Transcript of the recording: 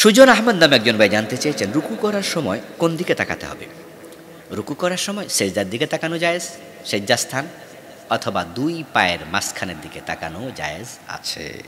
সুজন আহমদ নামে একজন ভাই জানতে চেয়েছেন রুকু করার সময় কোন দিকে তাকাতে হবে রুকু করার সময় সেজদার দিকে তাকানো জায়েজ সেজ্জাস্থান অথবা দুই পায়ের মাঝখানের দিকে তাকানো জায়েজ আছে